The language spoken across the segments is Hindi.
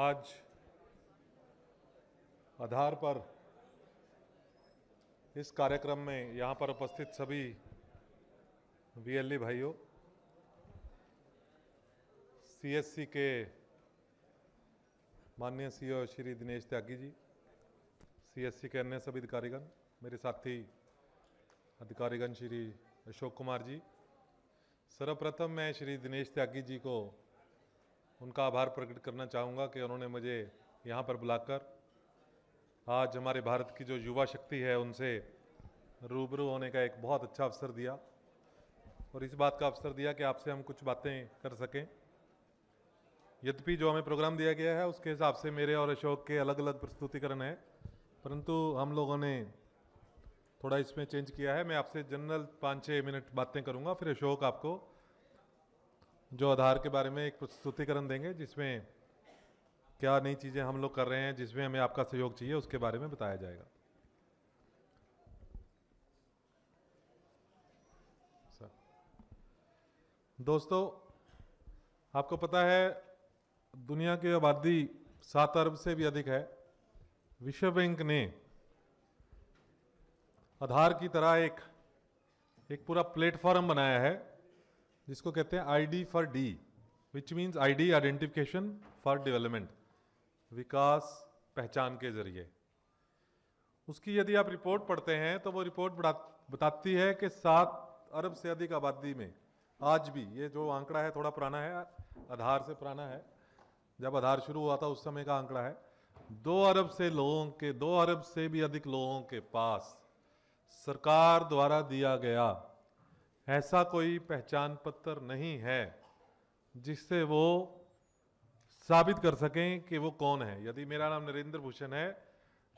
आज आधार पर इस कार्यक्रम में यहाँ पर उपस्थित सभी वीएलई भाइयों सीएससी के माननीय सीईओ श्री दिनेश त्यागी जी सीएससी के अन्य सभी अधिकारीगण मेरे साथी अधिकारीगण श्री अशोक कुमार जी सर्वप्रथम मैं श्री दिनेश त्यागी जी को उनका आभार प्रकट करना चाहूँगा कि उन्होंने मुझे यहाँ पर बुलाकर आज हमारे भारत की जो युवा शक्ति है उनसे रूबरू होने का एक बहुत अच्छा अवसर दिया और इस बात का अवसर दिया कि आपसे हम कुछ बातें कर सकें यद्यपि जो हमें प्रोग्राम दिया गया है उसके हिसाब से मेरे और अशोक के अलग अलग प्रस्तुतिकरण हैं परंतु हम लोगों ने थोड़ा इसमें चेंज किया है मैं आपसे जनरल पाँच छः मिनट बातें करूँगा फिर अशोक आपको जो आधार के बारे में एक प्रस्तुतिकरण देंगे जिसमें क्या नई चीज़ें हम लोग कर रहे हैं जिसमें हमें आपका सहयोग चाहिए उसके बारे में बताया जाएगा सर दोस्तों आपको पता है दुनिया की आबादी सात अरब से भी अधिक है विश्व बैंक ने आधार की तरह एक एक पूरा प्लेटफॉर्म बनाया है इसको कहते हैं ID for D which means ID identification for development विकास पहचान के जरिए उसकी यदि आप रिपोर्ट पढ़ते हैं तो वो रिपोर्ट बताती है कि सात अरब से अधिक आबादी में आज भी ये जो आंकड़ा है थोड़ा पुराना है आधार से पुराना है जब आधार शुरू हुआ था उस समय का आंकड़ा है दो अरब से लोगों के दो अरब से भी अधिक लोगों के पास सरकार द्वारा दिया गया ऐसा कोई पहचान पत्र नहीं है जिससे वो साबित कर सकें कि वो कौन है यदि मेरा नाम नरेंद्र भूषण है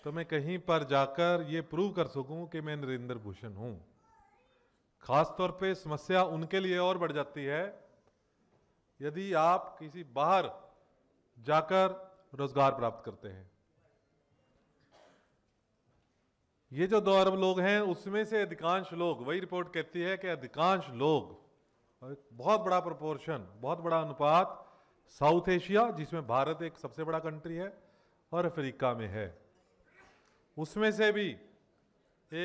तो मैं कहीं पर जाकर ये प्रूव कर सकूं कि मैं नरेंद्र भूषण हूं खासतौर पे समस्या उनके लिए और बढ़ जाती है यदि आप किसी बाहर जाकर रोजगार प्राप्त करते हैं ये जो दो अरब लोग हैं उसमें से अधिकांश लोग वही रिपोर्ट कहती है कि अधिकांश लोग बहुत बड़ा प्रोपोर्शन बहुत बड़ा अनुपात साउथ एशिया जिसमें भारत एक सबसे बड़ा कंट्री है और अफ्रीका में है उसमें से भी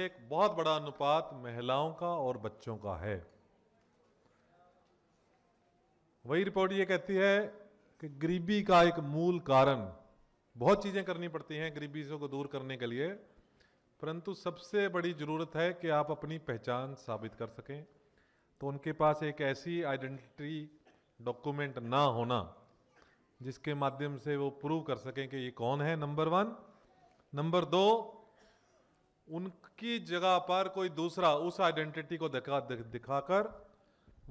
एक बहुत बड़ा अनुपात महिलाओं का और बच्चों का है वही रिपोर्ट ये कहती है कि गरीबी का एक मूल कारण बहुत चीज़ें करनी पड़ती हैं गरीबी को दूर करने के लिए परंतु सबसे बड़ी ज़रूरत है कि आप अपनी पहचान साबित कर सकें तो उनके पास एक ऐसी आइडेंटिटी डॉक्यूमेंट ना होना जिसके माध्यम से वो प्रूव कर सकें कि ये कौन है नंबर वन नंबर दो उनकी जगह पर कोई दूसरा उस आइडेंटिटी को दिखा दिखाकर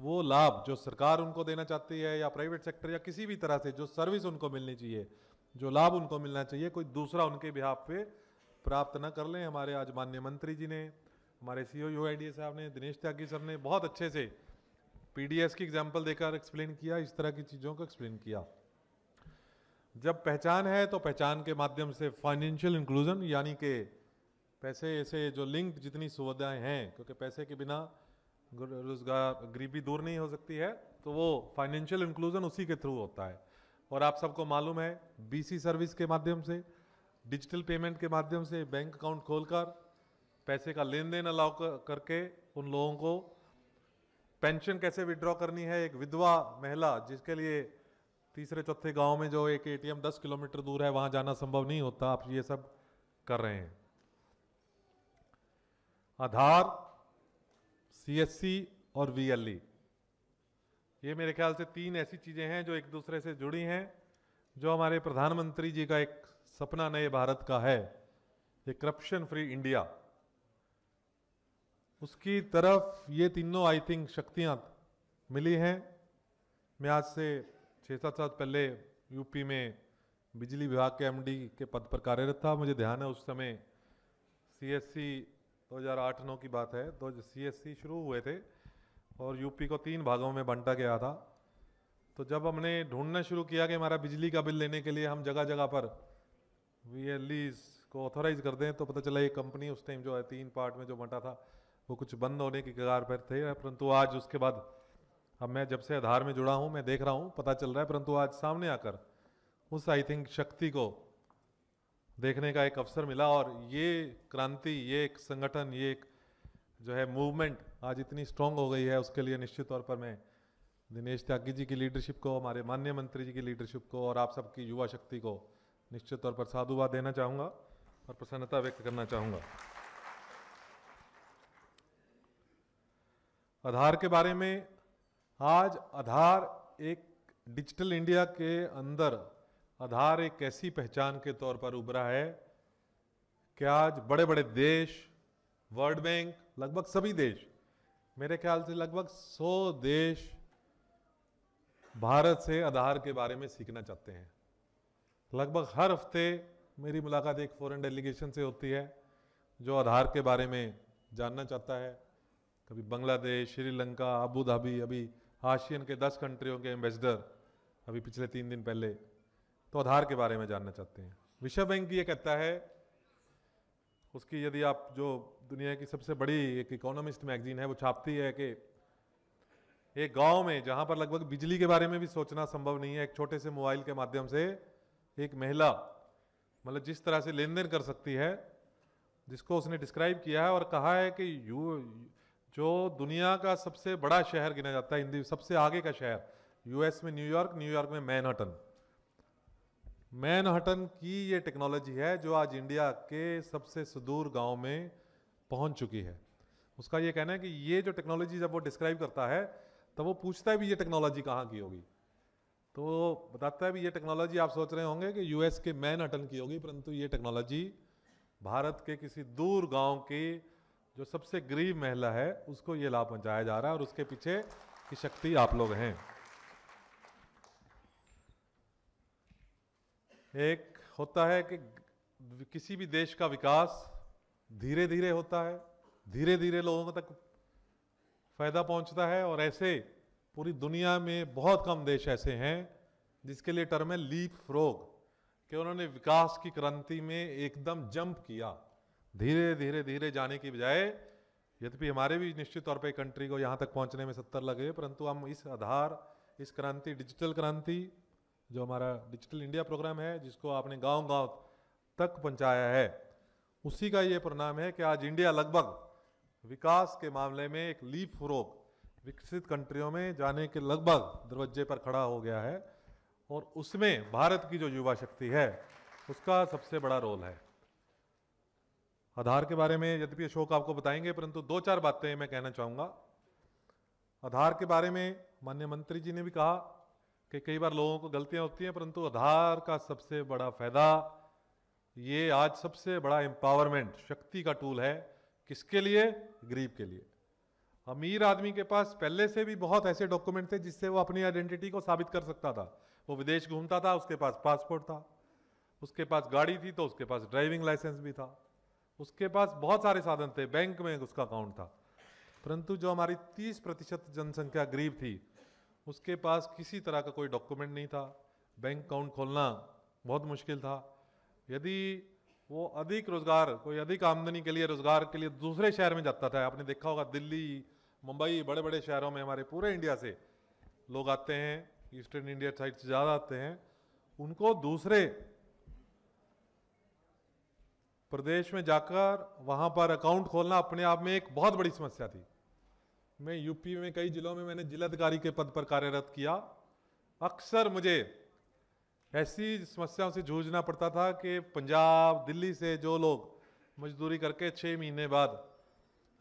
वो लाभ जो सरकार उनको देना चाहती है या प्राइवेट सेक्टर या किसी भी तरह से जो सर्विस उनको मिलनी चाहिए जो लाभ उनको मिलना चाहिए कोई दूसरा उनके बिहाफ पे प्राप्त न कर लें हमारे आज माननीय मंत्री जी ने हमारे सी ओ यू आई डी साहब ने दिनेश त्यागी सर ने बहुत अच्छे से पी डी एस की एग्जाम्पल देकर एक्सप्लेन किया इस तरह की चीज़ों को एक्सप्लेन किया जब पहचान है तो पहचान के माध्यम से फाइनेंशियल इंक्लूजन यानी कि पैसे ऐसे जो लिंक जितनी सुविधाएं हैं क्योंकि पैसे के बिना रोजगार गरीबी दूर नहीं हो सकती है तो वो फाइनेंशियल इंक्लूजन उसी के थ्रू होता है और आप सबको मालूम है बीसी सर्विस के माध्यम से डिजिटल पेमेंट के माध्यम से बैंक अकाउंट खोलकर पैसे का लेन देन अलाउ कर, करके उन लोगों को पेंशन कैसे विड्रॉ करनी है एक विधवा महिला जिसके लिए तीसरे चौथे गांव में जो एक एटीएम 10 किलोमीटर दूर है वहां जाना संभव नहीं होता आप ये सब कर रहे हैं आधार सीएससी और वीएलई e। ये मेरे ख्याल से तीन ऐसी चीज़ें हैं जो एक दूसरे से जुड़ी हैं जो हमारे प्रधानमंत्री जी का एक सपना नए भारत का है ये करप्शन फ्री इंडिया उसकी तरफ ये तीनों आई थिंक शक्तियाँ मिली हैं मैं आज से छः सात साल पहले यूपी में बिजली विभाग के एमडी के पद पर कार्यरत था मुझे ध्यान है उस समय सीएससी 2008-9 की बात है तो सीएससी शुरू हुए थे और यूपी को तीन भागों में बांटा गया था तो जब हमने ढूंढना शुरू किया कि हमारा बिजली का बिल लेने के लिए हम जगह जगह पर वीएलईज को ऑथोराइज कर दें तो पता चला ये कंपनी उस टाइम जो है तीन पार्ट में जो बंटा था वो कुछ बंद होने की कगार पर थे परंतु आज उसके बाद अब मैं जब से आधार में जुड़ा हूँ मैं देख रहा हूँ पता चल रहा है परंतु आज सामने आकर उस आई थिंक शक्ति को देखने का एक अवसर मिला और ये क्रांति ये एक संगठन ये एक जो है मूवमेंट आज इतनी स्ट्रांग हो गई है उसके लिए निश्चित तौर पर मैं दिनेश त्यागी जी की लीडरशिप को हमारे माननीय मंत्री जी की लीडरशिप को और आप सबकी युवा शक्ति को निश्चित तौर पर साधुवाद देना चाहूँगा और प्रसन्नता व्यक्त करना चाहूँगा आधार के बारे में आज आधार एक डिजिटल इंडिया के अंदर आधार एक ऐसी पहचान के तौर पर उभरा है कि आज बड़े बड़े देश वर्ल्ड बैंक लगभग सभी देश मेरे ख्याल से लगभग 100 देश भारत से आधार के बारे में सीखना चाहते हैं लगभग हर हफ्ते मेरी मुलाकात एक फॉरेन डेलीगेशन से होती है जो आधार के बारे में जानना चाहता है कभी बांग्लादेश श्रीलंका अबू धाबी अभी आशियन के दस कंट्रियों के एम्बेसडर अभी पिछले तीन दिन पहले तो आधार के बारे में जानना चाहते हैं विश्व बैंक ये कहता है उसकी यदि आप जो दुनिया की सबसे बड़ी एक इकोनॉमिस्ट मैगजीन है वो छापती है कि एक गांव में जहां पर लगभग बिजली के बारे में भी सोचना संभव नहीं है एक छोटे से मोबाइल के माध्यम से एक महिला मतलब जिस तरह से लेन देन कर सकती है जिसको उसने डिस्क्राइब किया है और कहा है कि यू जो दुनिया का सबसे बड़ा शहर गिना जाता है हिंदी सबसे आगे का शहर यूएस में न्यूयॉर्क न्यूयॉर्क में मैनहटन मैनहटन की ये टेक्नोलॉजी है जो आज इंडिया के सबसे सुदूर गांव में पहुंच चुकी है उसका ये कहना है कि ये जो टेक्नोलॉजी जब वो डिस्क्राइब करता है तब वो पूछता है भी ये टेक्नोलॉजी कहाँ की होगी तो बताता है भी ये टेक्नोलॉजी आप सोच रहे होंगे कि यूएस के मैन अटन की होगी परंतु ये टेक्नोलॉजी भारत के किसी दूर गांव की जो सबसे गरीब महिला है उसको ये लाभ पहुंचाया जा रहा है और उसके पीछे की शक्ति आप लोग हैं एक होता है कि किसी भी देश का विकास धीरे धीरे होता है धीरे धीरे लोगों तक फायदा पहुंचता है और ऐसे पूरी दुनिया में बहुत कम देश ऐसे हैं जिसके लिए टर्म है लीप फ्रोग कि उन्होंने विकास की क्रांति में एकदम जंप किया धीरे धीरे धीरे जाने की बजाय यद्यपि हमारे भी निश्चित तौर पर कंट्री को यहाँ तक पहुँचने में सत्तर लगे परंतु हम इस आधार इस क्रांति डिजिटल क्रांति जो हमारा डिजिटल इंडिया प्रोग्राम है जिसको आपने गांव गांव तक पहुँचाया है उसी का ये परिणाम है कि आज इंडिया लगभग विकास के मामले में एक लीप फ्रोक विकसित कंट्रियों में जाने के लगभग दरवाजे पर खड़ा हो गया है और उसमें भारत की जो युवा शक्ति है उसका सबसे बड़ा रोल है आधार के बारे में यद्यपि अशोक आपको बताएंगे परंतु दो चार बातें मैं कहना चाहूँगा आधार के बारे में मान्य मंत्री जी ने भी कहा कि कई बार लोगों को गलतियां होती हैं परंतु आधार का सबसे बड़ा फायदा ये आज सबसे बड़ा एम्पावरमेंट शक्ति का टूल है किसके लिए गरीब के लिए अमीर आदमी के पास पहले से भी बहुत ऐसे डॉक्यूमेंट थे जिससे वो अपनी आइडेंटिटी को साबित कर सकता था वो विदेश घूमता था उसके पास पासपोर्ट था उसके पास गाड़ी थी तो उसके पास ड्राइविंग लाइसेंस भी था उसके पास बहुत सारे साधन थे बैंक में उसका अकाउंट था परंतु जो हमारी 30 प्रतिशत जनसंख्या गरीब थी उसके पास किसी तरह का कोई डॉक्यूमेंट नहीं था बैंक अकाउंट खोलना बहुत मुश्किल था यदि वो अधिक रोज़गार कोई अधिक आमदनी के लिए रोज़गार के लिए दूसरे शहर में जाता था आपने देखा होगा दिल्ली मुंबई बड़े बड़े शहरों में हमारे पूरे इंडिया से लोग आते हैं ईस्टर्न इंडिया साइड से ज़्यादा आते हैं उनको दूसरे प्रदेश में जाकर वहाँ पर अकाउंट खोलना अपने आप में एक बहुत बड़ी समस्या थी मैं यूपी में कई ज़िलों में मैंने जिलाधिकारी के पद पर कार्यरत किया अक्सर मुझे ऐसी समस्याओं से जूझना पड़ता था कि पंजाब दिल्ली से जो लोग मजदूरी करके छः महीने बाद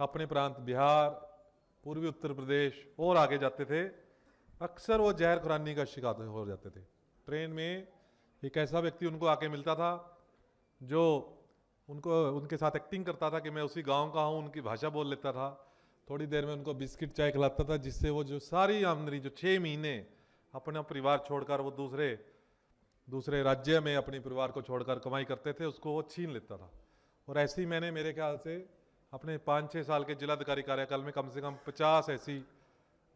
अपने प्रांत बिहार पूर्वी उत्तर प्रदेश और आगे जाते थे अक्सर वो जहर खुरानी का शिकार तो हो जाते थे ट्रेन में एक ऐसा व्यक्ति उनको आके मिलता था जो उनको उनके साथ एक्टिंग करता था कि मैं उसी गांव का हूँ उनकी भाषा बोल लेता था थोड़ी देर में उनको बिस्किट चाय खिलाता था जिससे वो जो सारी आमदनी जो छः महीने अपना परिवार छोड़कर वो दूसरे दूसरे राज्य में अपने परिवार को छोड़कर कमाई करते थे उसको वो छीन लेता था और ऐसे ही मैंने मेरे ख्याल से अपने पाँच छः साल के जिलाधिकारी कार्यकाल में कम से कम पचास ऐसी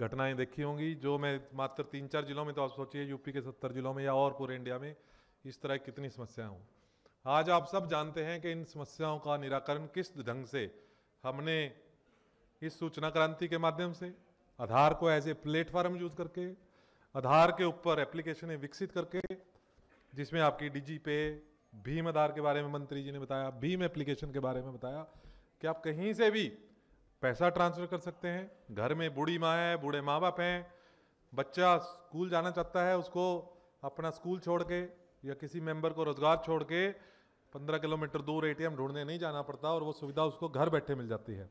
घटनाएं देखी होंगी जो मैं मात्र तीन चार जिलों में तो आप सोचिए यूपी के सत्तर जिलों में या और पूरे इंडिया में इस तरह की कितनी समस्याएं हों आज आप सब जानते हैं कि इन समस्याओं का निराकरण किस ढंग से हमने इस सूचना क्रांति के माध्यम से आधार को एज ए प्लेटफॉर्म यूज करके आधार के ऊपर एप्लीकेशनें विकसित करके जिसमें आपकी डीजी पे भीम आधार के बारे में मंत्री जी ने बताया भीम एप्लीकेशन के बारे में बताया कि आप कहीं से भी पैसा ट्रांसफ़र कर सकते हैं घर में बूढ़ी माँ है बूढ़े माँ बाप हैं बच्चा स्कूल जाना चाहता है उसको अपना स्कूल छोड़ के या किसी मेंबर को रोज़गार छोड़ के पंद्रह किलोमीटर दूर एटीएम ढूंढने नहीं जाना पड़ता और वो सुविधा उसको घर बैठे मिल जाती है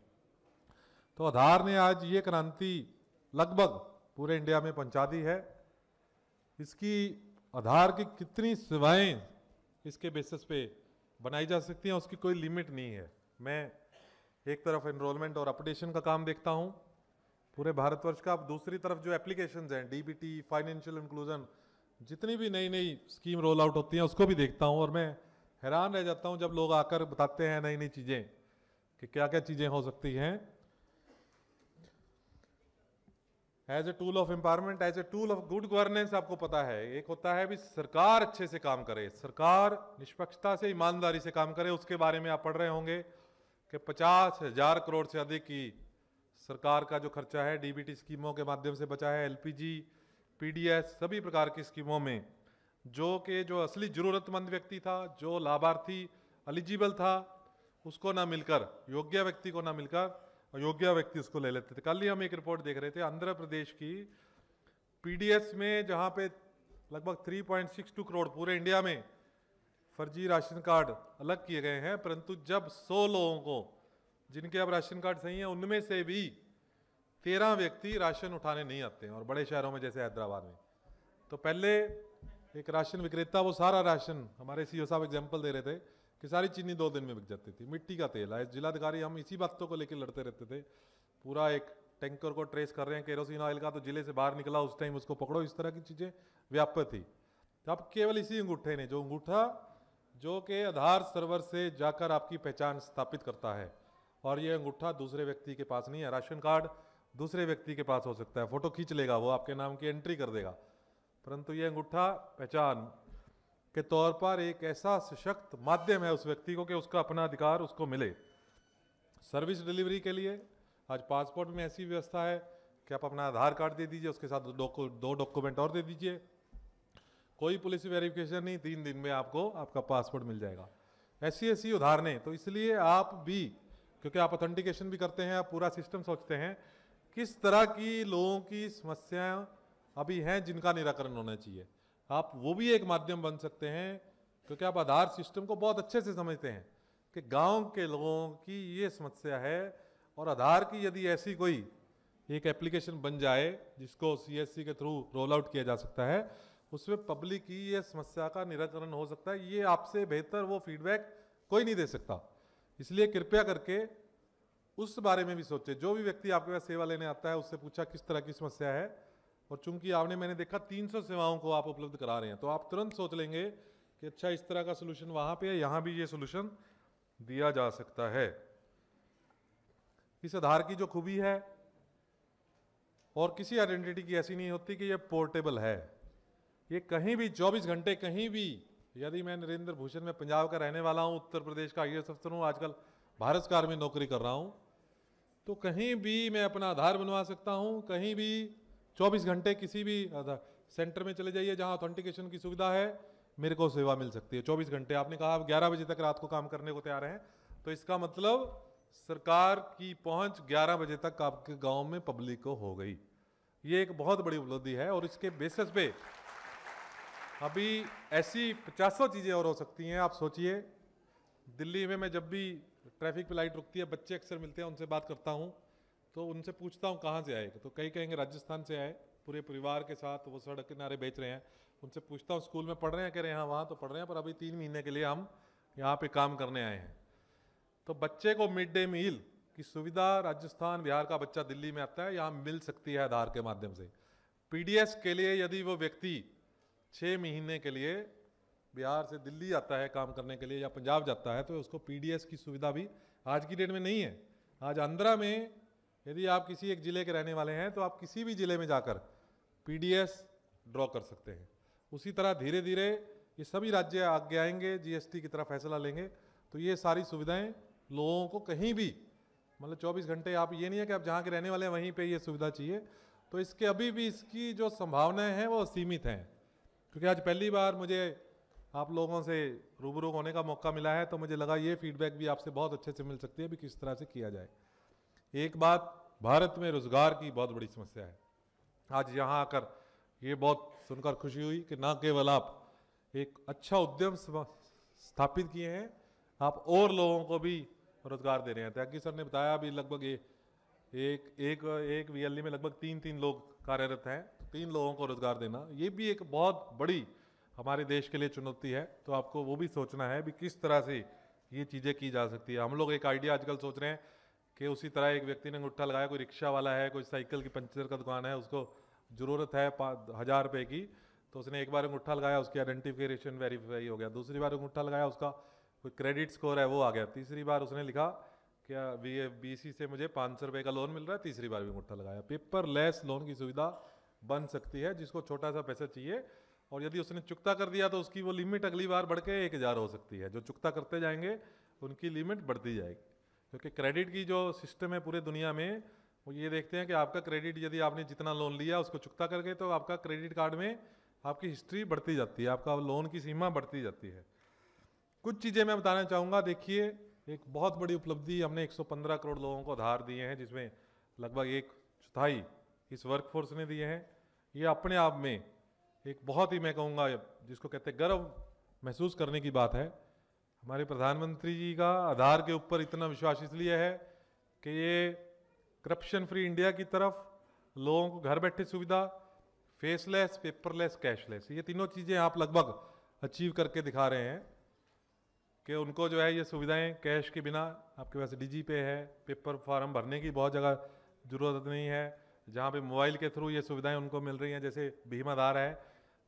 तो आधार ने आज ये क्रांति लगभग पूरे इंडिया में पहुँचा दी है इसकी आधार की कितनी सेवाएँ इसके बेसिस पे बनाई जा सकती हैं उसकी कोई लिमिट नहीं है मैं एक तरफ एनरोलमेंट और अपडेशन का काम देखता हूँ पूरे भारतवर्ष का अब दूसरी तरफ जो एप्लीकेशन हैं डी फाइनेंशियल इंक्लूजन जितनी भी नई नई स्कीम रोल आउट होती हैं उसको भी देखता हूँ और मैं हैरान रह जाता हूँ जब लोग आकर बताते हैं नई नई चीज़ें कि क्या क्या चीज़ें हो सकती हैं as a tool of empowerment as a tool of good governance आपको पता है एक होता है भी सरकार अच्छे से काम करे सरकार निष्पक्षता से ईमानदारी से काम करे उसके बारे में आप पढ़ रहे होंगे कि पचास हजार करोड़ से अधिक की सरकार का जो खर्चा है डीबीटी स्कीमों के माध्यम से बचा है एलपीजी पीडीएस सभी प्रकार की स्कीमों में जो कि जो असली ज़रूरतमंद व्यक्ति था जो लाभार्थी एलिजिबल था उसको ना मिलकर योग्य व्यक्ति को ना मिलकर योग्य व्यक्ति उसको ले लेते थे कल ही हम एक रिपोर्ट देख रहे थे आंध्र प्रदेश की पीडीएस में जहाँ पे लगभग 3.62 करोड़ पूरे इंडिया में फर्जी राशन कार्ड अलग किए गए हैं परंतु जब 100 लोगों को जिनके अब राशन कार्ड सही हैं उनमें से भी तेरह व्यक्ति राशन उठाने नहीं आते हैं और बड़े शहरों में जैसे हैदराबाद में तो पहले एक राशन विक्रेता वो सारा राशन हमारे सी साहब एग्जाम्पल दे रहे थे कि सारी चीनी दो दिन में बिक जाती थी मिट्टी का तेल है जिलाधिकारी हम इसी बातों को लेकर लड़ते रहते थे पूरा एक टैंकर को ट्रेस कर रहे हैं केरोसिन ऑयल का तो जिले से बाहर निकला उस टाइम उसको पकड़ो इस तरह की चीज़ें व्यापक थी अब केवल इसी अंगूठे ने जो अंगूठा जो कि आधार सर्वर से जाकर आपकी पहचान स्थापित करता है और ये अंगूठा दूसरे व्यक्ति के पास नहीं है राशन कार्ड दूसरे व्यक्ति के पास हो सकता है फ़ोटो खींच लेगा वो आपके नाम की एंट्री कर देगा परंतु ये अंगूठा पहचान के तौर पर एक ऐसा सशक्त माध्यम है उस व्यक्ति को कि उसका अपना अधिकार उसको मिले सर्विस डिलीवरी के लिए आज पासपोर्ट में ऐसी व्यवस्था है कि आप अपना आधार कार्ड दे दीजिए उसके साथ दो डॉक्यूमेंट और दे दीजिए कोई पुलिस वेरिफिकेशन नहीं तीन दिन में आपको आपका पासपोर्ट मिल जाएगा ऐसी ऐसी उदाहरणें तो इसलिए आप भी क्योंकि आप ऑथेंटिकेशन भी करते हैं आप पूरा सिस्टम सोचते हैं किस तरह की लोगों की समस्याएं अभी हैं जिनका निराकरण होना चाहिए आप वो भी एक माध्यम बन सकते हैं क्योंकि आप आधार सिस्टम को बहुत अच्छे से समझते हैं कि गांव के लोगों की ये समस्या है और आधार की यदि ऐसी कोई एक एप्लीकेशन बन जाए जिसको सीएससी के थ्रू रोल आउट किया जा सकता है उसमें पब्लिक की ये समस्या का निराकरण हो सकता है ये आपसे बेहतर वो फीडबैक कोई नहीं दे सकता इसलिए कृपया करके उस बारे में भी सोचे जो भी व्यक्ति आपके पास सेवा लेने आता है उससे पूछा किस तरह की समस्या है और चूंकि आपने मैंने देखा 300 सेवाओं को आप उपलब्ध करा रहे हैं तो आप तुरंत सोच लेंगे कि अच्छा इस तरह का सोल्यूशन वहाँ पे है यहाँ भी ये सोल्यूशन दिया जा सकता है इस आधार की जो खूबी है और किसी आइडेंटिटी की ऐसी नहीं होती कि यह पोर्टेबल है ये कहीं भी 24 घंटे कहीं भी यदि मैं नरेंद्र भूषण में पंजाब का रहने वाला हूँ उत्तर प्रदेश का आई अफसर हूँ आजकल भारत सरकार में नौकरी कर रहा हूँ तो कहीं भी मैं अपना आधार बनवा सकता हूँ कहीं भी 24 घंटे किसी भी सेंटर में चले जाइए जहाँ ऑथेंटिकेशन की सुविधा है मेरे को सेवा मिल सकती है चौबीस घंटे आपने कहा आप ग्यारह बजे तक रात को काम करने को तैयार हैं तो इसका मतलब सरकार की पहुंच 11 बजे तक आपके गांव में पब्लिक को हो गई ये एक बहुत बड़ी उपलब्धि है और इसके बेसिस पे अभी ऐसी पचासों चीज़ें और हो सकती हैं आप सोचिए दिल्ली में मैं जब भी ट्रैफिक पे लाइट रुकती है बच्चे अक्सर मिलते हैं उनसे बात करता हूँ तो उनसे पूछता हूँ कहाँ से आए तो कई कहेंगे राजस्थान से आए पूरे परिवार के साथ वो सड़क किनारे बेच रहे हैं उनसे पूछता हूँ स्कूल में पढ़ रहे हैं कह रहे हैं हाँ वहाँ तो पढ़ रहे हैं पर अभी तीन महीने के लिए हम यहाँ पे काम करने आए हैं तो बच्चे को मिड डे मील की सुविधा राजस्थान बिहार का बच्चा दिल्ली में आता है यहाँ मिल सकती है आधार के माध्यम से पी के लिए यदि वो व्यक्ति छः महीने के लिए बिहार से दिल्ली आता है काम करने के लिए या पंजाब जाता है तो उसको पी की सुविधा भी आज की डेट में नहीं है आज आंध्रा में यदि आप किसी एक ज़िले के रहने वाले हैं तो आप किसी भी ज़िले में जाकर पी ड्रॉ कर सकते हैं उसी तरह धीरे धीरे ये सभी राज्य आगे आएंगे जीएसटी की तरह फैसला लेंगे तो ये सारी सुविधाएं लोगों को कहीं भी मतलब 24 घंटे आप ये नहीं है कि आप जहाँ के रहने वाले हैं वहीं पे ये सुविधा चाहिए तो इसके अभी भी इसकी जो संभावनाएं हैं वो सीमित हैं क्योंकि आज पहली बार मुझे आप लोगों से रूबरू होने का मौका मिला है तो मुझे लगा ये फीडबैक भी आपसे बहुत अच्छे से मिल सकती है भी किस तरह से किया जाए एक बात भारत में रोज़गार की बहुत बड़ी समस्या है आज यहाँ आकर ये बहुत सुनकर खुशी हुई कि ना केवल आप एक अच्छा उद्यम स्थापित किए हैं आप और लोगों को भी रोज़गार दे रहे हैं त्यागी सर ने बताया अभी लगभग ये एक एक एक वी में लगभग तीन तीन लोग कार्यरत हैं तीन लोगों को रोज़गार देना ये भी एक बहुत बड़ी हमारे देश के लिए चुनौती है तो आपको वो भी सोचना है भी किस तरह से ये चीज़ें की जा सकती है हम लोग एक आइडिया आजकल सोच रहे हैं कि उसी तरह एक व्यक्ति ने अंगूठा लगाया कोई रिक्शा वाला है कोई साइकिल की पंचर का दुकान है उसको ज़रूरत है हज़ार रुपये की तो उसने एक बार अंगूठा लगाया उसकी आइडेंटिफिकेशन वेरीफाई हो गया दूसरी बार अंगूठा लगाया उसका कोई क्रेडिट स्कोर है वो आ गया तीसरी बार उसने लिखा क्या बी बी सी से मुझे पाँच सौ रुपये का लोन मिल रहा है तीसरी बार भी अंगूठा लगाया पेपर लेस लोन की सुविधा बन सकती है जिसको छोटा सा पैसा चाहिए और यदि उसने चुकता कर दिया तो उसकी वो लिमिट अगली बार बढ़ के एक हज़ार हो सकती है जो चुकता करते जाएंगे उनकी लिमिट बढ़ती जाएगी क्योंकि क्रेडिट की जो सिस्टम है पूरे दुनिया में वो ये देखते हैं कि आपका क्रेडिट यदि आपने जितना लोन लिया उसको चुकता करके तो आपका क्रेडिट कार्ड में आपकी हिस्ट्री बढ़ती जाती है आपका लोन की सीमा बढ़ती जाती है कुछ चीज़ें मैं बताना चाहूँगा देखिए एक बहुत बड़ी उपलब्धि हमने 115 करोड़ लोगों को आधार दिए हैं जिसमें लगभग एक चौथाई इस वर्कफोर्स ने दिए हैं ये अपने आप में एक बहुत ही मैं कहूँगा जिसको कहते गर्व महसूस करने की बात है हमारे प्रधानमंत्री जी का आधार के ऊपर इतना विश्वास इसलिए है कि ये करप्शन फ्री इंडिया की तरफ लोगों को घर बैठे सुविधा फेसलेस पेपरलेस कैशलेस ये तीनों चीज़ें आप लगभग अचीव करके दिखा रहे हैं कि उनको जो है ये सुविधाएं कैश के बिना आपके पास डिजी पे है पेपर फॉर्म भरने की बहुत जगह ज़रूरत नहीं है जहाँ पे मोबाइल के थ्रू ये सुविधाएं उनको मिल रही हैं जैसे भीम आधार है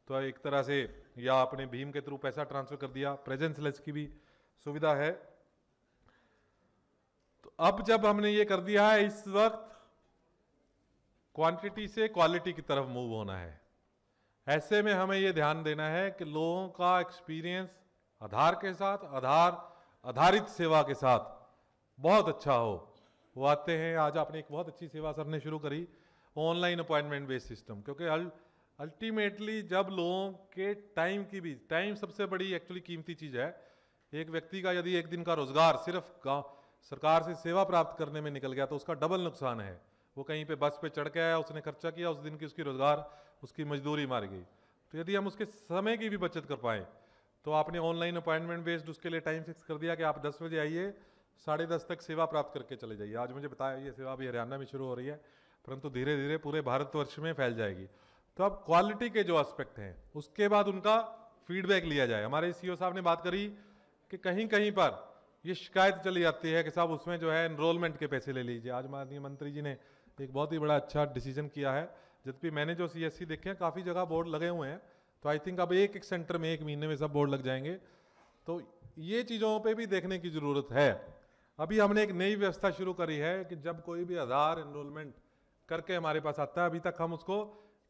तो एक तरह से या आपने भीम के थ्रू पैसा ट्रांसफ़र कर दिया प्रेजेंस लेस की भी सुविधा है तो अब जब हमने ये कर दिया है इस वक्त क्वांटिटी से क्वालिटी की तरफ मूव होना है ऐसे में हमें ये ध्यान देना है कि लोगों का एक्सपीरियंस आधार के साथ आधार आधारित सेवा के साथ बहुत अच्छा हो वो आते हैं आज आपने एक बहुत अच्छी सेवा सर ने शुरू करी ऑनलाइन अपॉइंटमेंट बेस्ड सिस्टम क्योंकि अल्टीमेटली जब लोगों के टाइम की भी टाइम सबसे बड़ी एक्चुअली कीमती चीज़ है एक व्यक्ति का यदि एक दिन का रोजगार सिर्फ गाँव सरकार से सेवा प्राप्त करने में निकल गया तो उसका डबल नुकसान है वो कहीं पे बस पे चढ़ के आया उसने खर्चा किया उस दिन की उसकी रोज़गार उसकी मजदूरी मार गई तो यदि हम उसके समय की भी बचत कर पाएँ तो आपने ऑनलाइन अपॉइंटमेंट बेस्ड उसके लिए टाइम फिक्स कर दिया कि आप दस बजे आइए साढ़े दस तक सेवा प्राप्त करके चले जाइए आज मुझे बताया ये सेवा अभी हरियाणा में शुरू हो रही है परंतु धीरे धीरे पूरे भारतवर्ष में फैल जाएगी तो अब क्वालिटी के जो एस्पेक्ट हैं उसके बाद उनका फीडबैक लिया जाए हमारे सी e साहब ने बात करी कि कहीं कहीं पर ये शिकायत चली जाती है कि साहब उसमें जो है इनरोलमेंट के पैसे ले लीजिए आज माननीय मंत्री जी ने एक बहुत ही बड़ा अच्छा डिसीजन किया है जबकि मैंने जो सी देखे हैं काफ़ी जगह बोर्ड लगे हुए हैं तो आई थिंक अब एक एक सेंटर में एक महीने में सब बोर्ड लग जाएंगे तो ये चीज़ों पे भी देखने की ज़रूरत है अभी हमने एक नई व्यवस्था शुरू करी है कि जब कोई भी आधार इनरोलमेंट करके हमारे पास आता है अभी तक हम उसको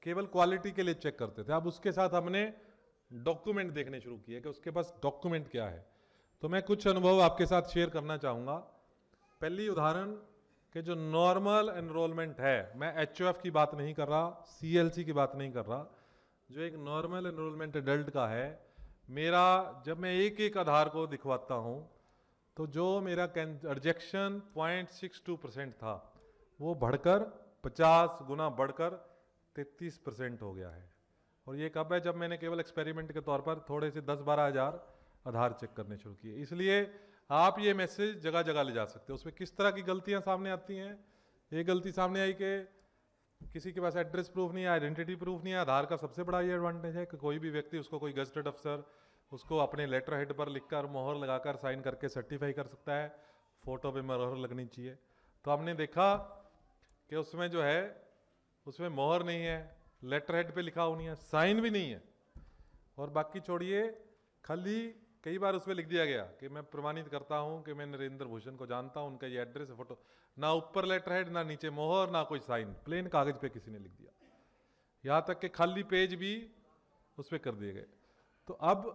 केवल क्वालिटी के लिए चेक करते थे अब उसके साथ हमने डॉक्यूमेंट देखने शुरू किए कि उसके पास डॉक्यूमेंट क्या है तो मैं कुछ अनुभव आपके साथ शेयर करना चाहूँगा पहली उदाहरण कि जो नॉर्मल एनरोलमेंट है मैं एच की बात नहीं कर रहा सी की बात नहीं कर रहा जो एक नॉर्मल एनरोलमेंट एडल्ट का है मेरा जब मैं एक एक आधार को दिखवाता हूँ तो जो मेरा कैं rejection point six two percent था वो बढ़कर पचास गुना बढ़कर तैतीस परसेंट हो गया है और ये कब है जब मैंने केवल एक्सपेरिमेंट के तौर पर थोड़े से दस बारह हज़ार आधार चेक करने शुरू किए इसलिए आप ये मैसेज जगह जगह ले जा सकते हो उसमें किस तरह की गलतियाँ सामने आती हैं ये गलती सामने आई कि किसी के पास एड्रेस प्रूफ नहीं है आइडेंटिटी प्रूफ नहीं है आधार का सबसे बड़ा ये एडवांटेज है कि कोई भी व्यक्ति उसको कोई गजटेड अफसर उसको अपने लेटर हेड पर लिखकर मोहर लगाकर साइन करके सर्टिफाई कर सकता है फोटो पे मोहर लगनी चाहिए तो हमने देखा कि उसमें जो है उसमें मोहर नहीं है लेटर हेड पे लिखा होनी है साइन भी नहीं है और बाकी छोड़िए खाली कई बार उसमें लिख दिया गया कि मैं प्रमाणित करता हूं कि मैं नरेंद्र भूषण को जानता हूं उनका ये एड्रेस फोटो ना ऊपर लेटर हेड ना नीचे मोहर ना कोई साइन प्लेन कागज पे किसी ने लिख दिया यहाँ तक कि खाली पेज भी उस पर कर दिए गए तो अब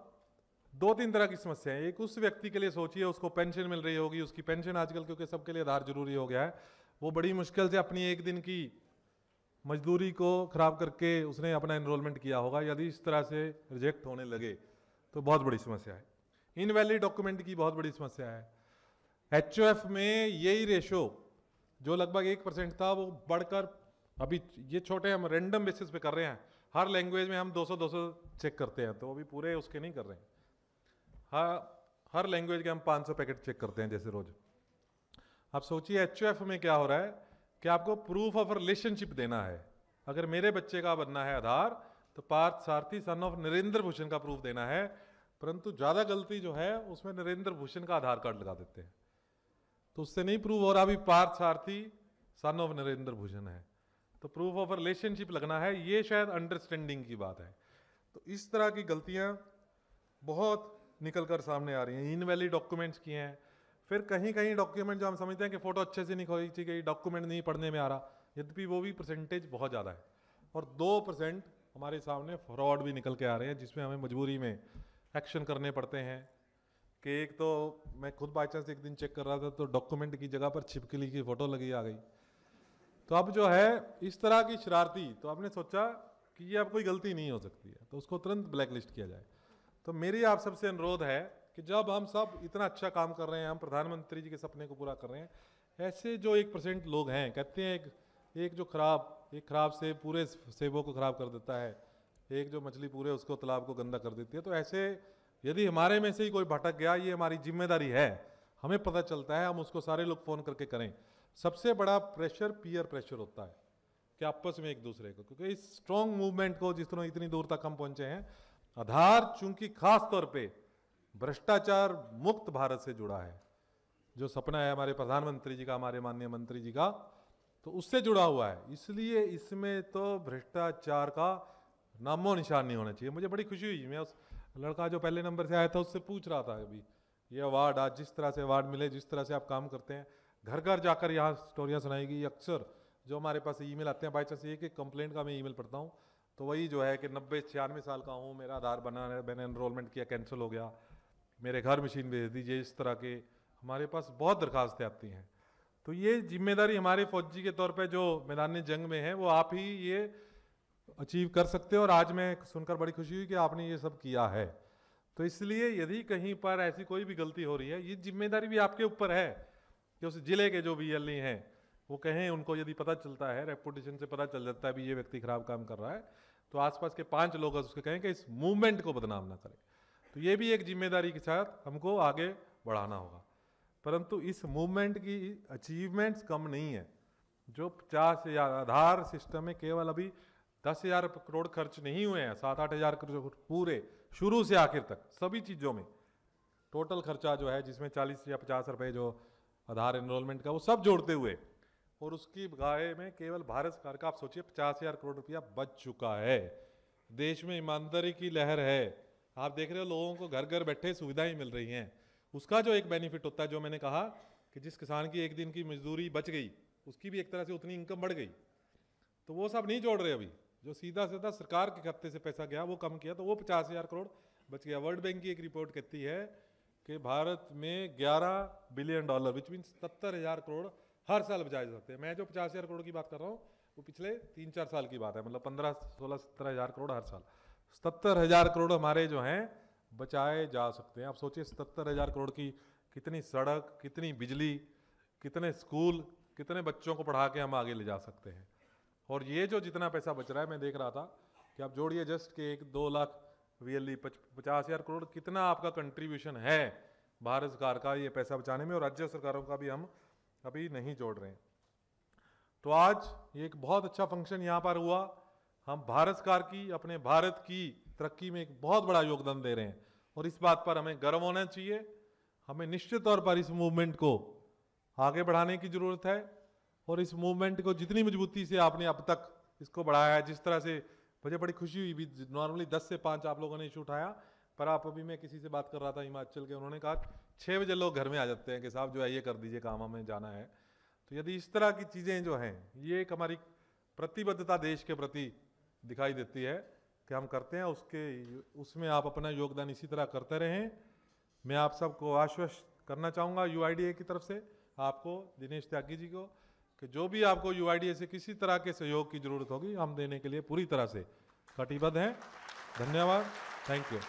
दो तीन तरह की है एक उस व्यक्ति के लिए सोचिए उसको पेंशन मिल रही होगी उसकी पेंशन आजकल क्योंकि सबके लिए आधार जरूरी हो गया है वो बड़ी मुश्किल से अपनी एक दिन की मजदूरी को ख़राब करके उसने अपना इनरोलमेंट किया होगा यदि इस तरह से रिजेक्ट होने लगे तो बहुत बड़ी समस्या है इनवैलिड डॉक्यूमेंट की बहुत बड़ी समस्या है एच में यही रेशो जो लगभग एक परसेंट था वो बढ़कर अभी ये छोटे हम रेंडम बेसिस पे कर रहे हैं हर लैंग्वेज में हम 200 200 चेक करते हैं तो अभी पूरे उसके नहीं कर रहे हैं हाँ, हर हर लैंग्वेज के हम 500 पैकेट चेक करते हैं जैसे रोज़ आप सोचिए एच में क्या हो रहा है कि आपको प्रूफ ऑफ रिलेशनशिप देना है अगर मेरे बच्चे का बनना है आधार तो पार्थ सारथी सन ऑफ नरेंद्र भूषण का प्रूफ देना है परंतु ज़्यादा गलती जो है उसमें नरेंद्र भूषण का आधार कार्ड लगा देते हैं तो उससे नहीं प्रूफ हो रहा अभी पार्थ सारथी सन ऑफ नरेंद्र भूषण है तो प्रूफ ऑफ रिलेशनशिप लगना है ये शायद अंडरस्टैंडिंग की बात है तो इस तरह की गलतियाँ बहुत निकल कर सामने आ रही हैं इनवैलिड डॉक्यूमेंट्स की हैं फिर कहीं कहीं डॉक्यूमेंट जो हम समझते हैं कि फ़ोटो अच्छे से नहीं खोई गई डॉक्यूमेंट नहीं पढ़ने में आ रहा यद्यपि वो भी परसेंटेज बहुत ज़्यादा है और दो परसेंट हमारे सामने फ्रॉड भी निकल के आ रहे हैं जिसमें हमें मजबूरी में एक्शन करने पड़ते हैं कि एक तो मैं खुद बाई चांस एक दिन चेक कर रहा था तो डॉक्यूमेंट की जगह पर छिपकली की फ़ोटो लगी आ गई तो अब जो है इस तरह की शरारती तो आपने सोचा कि ये अब कोई गलती नहीं हो सकती है तो उसको तुरंत ब्लैक लिस्ट किया जाए तो मेरी आप सबसे अनुरोध है कि जब हम सब इतना अच्छा काम कर रहे हैं हम प्रधानमंत्री जी के सपने को पूरा कर रहे हैं ऐसे जो एक परसेंट लोग हैं कहते हैं एक एक जो खराब एक खराब सेब पूरे सेबों को ख़राब कर देता है एक जो मछली पूरे उसको तालाब को गंदा कर देती है तो ऐसे यदि हमारे में से ही कोई भटक गया ये हमारी जिम्मेदारी है हमें पता चलता है हम उसको सारे लोग फ़ोन करके करें सबसे बड़ा प्रेशर पीयर प्रेशर होता है कि आपस में एक दूसरे को क्योंकि इस स्ट्रॉन्ग मूवमेंट को जिस तरह इतनी दूर तक हम पहुंचे हैं आधार चूंकि खास तौर पर भ्रष्टाचार मुक्त भारत से जुड़ा है जो सपना है हमारे प्रधानमंत्री जी का हमारे माननीय मंत्री जी का तो उससे जुड़ा हुआ है इसलिए इसमें तो भ्रष्टाचार का नामो निशान नहीं होना चाहिए मुझे बड़ी खुशी हुई मैं उस लड़का जो पहले नंबर से आया था उससे पूछ रहा था अभी ये अवार्ड आज जिस तरह से अवार्ड मिले जिस तरह से आप काम करते हैं घर घर जाकर यहाँ स्टोरियाँ सुनाएगी अक्सर जो हमारे पास ई आते हैं बाई चांस ये कि कंप्लेंट का मैं ई पढ़ता हूँ तो वही जो है कि नब्बे छियानवे साल का हूँ मेरा आधार बना है मैंने एनरोलमेंट किया कैंसिल हो गया मेरे घर मशीन भेज दीजिए इस तरह के हमारे पास बहुत दरखास्तें आती हैं तो ये जिम्मेदारी हमारे फौजी के तौर पे जो मैदान जंग में है वो आप ही ये अचीव कर सकते हो और आज मैं सुनकर बड़ी खुशी हुई कि आपने ये सब किया है तो इसलिए यदि कहीं पर ऐसी कोई भी गलती हो रही है ये जिम्मेदारी भी आपके ऊपर है कि उस जिले के जो बी एल e हैं वो कहें उनको यदि पता चलता है रेपुटेशन से पता चल जाता है भी ये व्यक्ति खराब काम कर रहा है तो आसपास के पांच लोग उसके कहें कि इस मूवमेंट को बदनाम ना करें तो ये भी एक जिम्मेदारी के साथ हमको आगे बढ़ाना होगा परंतु इस मूवमेंट की अचीवमेंट्स कम नहीं है जो पचास हजार आधार सिस्टम में केवल अभी दस हजार करोड़ खर्च नहीं हुए हैं सात आठ हजार करोड़ पूरे शुरू से आखिर तक सभी चीज़ों में टोटल खर्चा जो है जिसमें चालीस या पचास रुपये जो आधार एनरोलमेंट का वो सब जोड़ते हुए और उसकी गाय में केवल भारत सरकार का आप सोचिए पचास हजार करोड़ रुपया बच चुका है देश में ईमानदारी की लहर है आप देख रहे हो लोगों को घर घर बैठे सुविधाएं मिल रही हैं उसका जो एक बेनिफिट होता है जो मैंने कहा कि जिस किसान की एक दिन की मजदूरी बच गई उसकी भी एक तरह से उतनी इनकम बढ़ गई तो वो सब नहीं जोड़ रहे अभी जो सीधा सीधा सरकार के खाते से पैसा गया वो कम किया तो वो पचास हज़ार करोड़ बच गया वर्ल्ड बैंक की एक रिपोर्ट कहती है कि भारत में ग्यारह बिलियन डॉलर विच मीन सत्तर हज़ार करोड़ हर साल बचाए जाते हैं मैं जो पचास हज़ार करोड़ की बात कर रहा हूँ वो पिछले तीन चार साल की बात है मतलब पंद्रह सोलह सत्रह हज़ार करोड़ हर साल सत्तर हजार करोड़ हमारे जो हैं बचाए जा सकते हैं आप सोचिए सत्तर हजार करोड़ की कितनी सड़क कितनी बिजली कितने स्कूल कितने बच्चों को पढ़ा के हम आगे ले जा सकते हैं और ये जो जितना पैसा बच रहा है मैं देख रहा था कि आप जोड़िए जस्ट के एक दो लाख रियली पचास हजार करोड़ कितना आपका कंट्रीब्यूशन है भारत सरकार का ये पैसा बचाने में और राज्य सरकारों का भी हम अभी नहीं जोड़ रहे हैं तो आज ये एक बहुत अच्छा फंक्शन यहाँ पर हुआ हम भारत सरकार की अपने भारत की तरक्की में एक बहुत बड़ा योगदान दे रहे हैं और इस बात पर हमें गर्व होना चाहिए हमें निश्चित तौर पर इस मूवमेंट को आगे बढ़ाने की ज़रूरत है और इस मूवमेंट को जितनी मजबूती से आपने अब तक इसको बढ़ाया है जिस तरह से मुझे बड़ी खुशी हुई भी नॉर्मली दस से पाँच आप लोगों ने इशू उठाया पर आप अभी मैं किसी से बात कर रहा था हिमाचल के उन्होंने कहा छः बजे लोग घर में आ जाते हैं कि साहब जो है ये कर दीजिए काम हमें जाना है तो यदि इस तरह की चीज़ें जो हैं ये एक हमारी प्रतिबद्धता देश के प्रति दिखाई देती है कि हम करते हैं उसके उसमें आप अपना योगदान इसी तरह करते रहें मैं आप सबको आश्वस्त करना चाहूँगा यू की तरफ से आपको दिनेश त्यागी जी को कि जो भी आपको यू से किसी तरह के सहयोग की ज़रूरत होगी हम देने के लिए पूरी तरह से कटिबद्ध हैं धन्यवाद थैंक यू